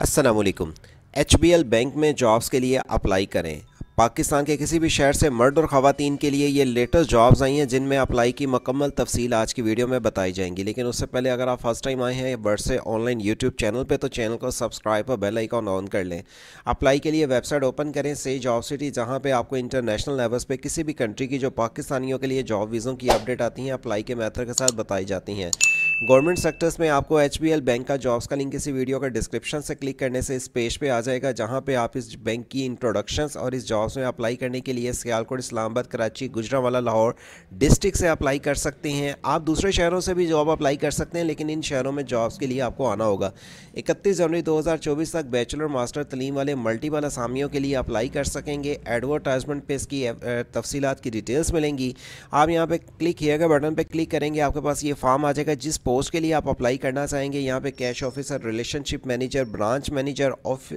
Aslam H B L bank में jobs के लिए अप्लाई करें पाकिस्तान के किसी भी शहर से मर्द और ख़वान के लिए ये लेटेस्ट जॉब्स आई हैं जिनमें अप्लाई की मकम्मल तफसील आज की वीडियो में बताई जाएंगी लेकिन उससे पहले अगर आप फर्स्ट टाइम आए हैं बर्ड से ऑनलाइन यूट्यूब चैनल पे तो चैनल को सब्सक्राइब और बेल आइकॉन ऑन कर लें अप्लाई के लिए वेबसाइट ओपन करें से जॉब सिटी जहाँ पर आपको इंटरनेशनल लेवल्स पर किसी भी कंट्री की जो पाकिस्तानियों के लिए जॉब वीज़ों की अपडेट आती हैं अप्लाई के मैथड के साथ बताई जाती हैं गवर्नमेंट सेक्टर्स में आपको एच बैंक का जॉब्स का लिंक इसी वीडियो का डिस्क्रिप्शन से क्लिक करने से इस पेज पे आ जाएगा जहां पे आप इस बैंक की इंट्रोडक्शंस और इस जॉब्स में अप्लाई करने के लिए सियालकोट इस्लामाबाद कराची गुजरावाला लाहौर डिस्ट्रिक्ट से अप्लाई कर सकते हैं आप दूसरे शहरों से भी जॉब अप्लाई कर सकते हैं लेकिन इन शहरों में जॉब्स के लिए आपको आना होगा इकतीस जनवरी दो तक बैचलर मास्टर तलीम वाले मल्टीपल असामियों के लिए अप्लाई कर सकेंगे एडवर्टाइजमेंट पे इसकी तफसीत की डिटेल्स मिलेंगी आप यहाँ पर क्लिक किएगा बटन पर क्लिक करेंगे आपके पास ये फॉर्म आ जाएगा जिस पोस्ट के लिए आप अप्लाई करना चाहेंगे यहाँ पे cash officer relationship manager branch manager of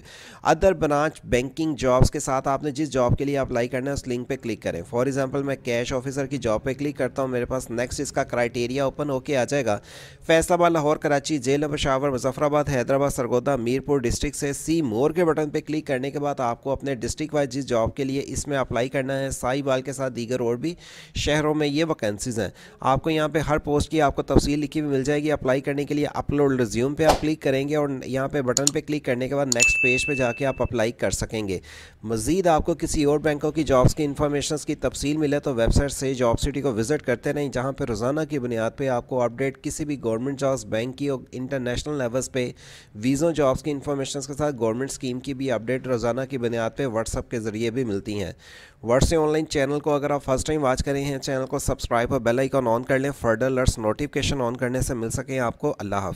other branch banking jobs के साथ आपने जिस जॉब के लिए अप्लाई करना है उस लिंक पे क्लिक करें फॉर एग्जांपल मैं कैश ऑफिसर की जॉब पे क्लिक करता हूँ मेरे पास नेक्स्ट इसका क्राइटेरिया ओपन होके आ जाएगा फैसलाबाद लाहौर कराची जेल पशावर मुजफ्फराबाद हैदराबाद सरगोदा मीरपुर डिस्ट्रिक्ट से सी मोर के बटन पर क्लिक करने के बाद आपको अपने डिस्ट्रिक्ट वाइज जिस जॉब के लिए इसमें अप्लाई करना है साईबाल के साथ दीगर और भी शहरों में ये वैकेंसीज़ हैं आपको यहाँ पर हर पोस्ट की आपको तफसील लिखी हुई मिल जाएगी अप्लाई करने के लिए अपलोड रिज्यूम पे आप क्लिक करेंगे और यहाँ पे बटन पे क्लिक करने के बाद नेक्स्ट पेज पे जाके आप अप्लाई कर सकेंगे मज़ीद आपको किसी और बैंकों की जॉब्स की इन्फॉर्मेशन की तफसील मिले तो वेबसाइट से जॉब सिटी को विजिट करते रहें जहाँ पर रोज़ाना की बुनियाद पर आपको अपडेट किसी भी गवर्नमेंट जॉब्स बैंक की और इंटरनेशनल लेवल्स पर वीज़ों जॉब्स की इन्फॉर्मेशन के साथ गवर्नमेंट स्कीम की भी अपडेट रोज़ाना की बुनियाद पर व्हाट्सअप के ज़रिए भी मिलती हैं व्हाट्सएप ऑनलाइन चैनल को अगर आप फर्स्ट टाइम वॉच करें हैं चैनल को सब्सक्राइब और बेल आइकॉन ऑन कर लें फर्दर अलर्ट्स नोटिफिकेशन ऑन करने से मिल सकें आपको अल्लाह हाफ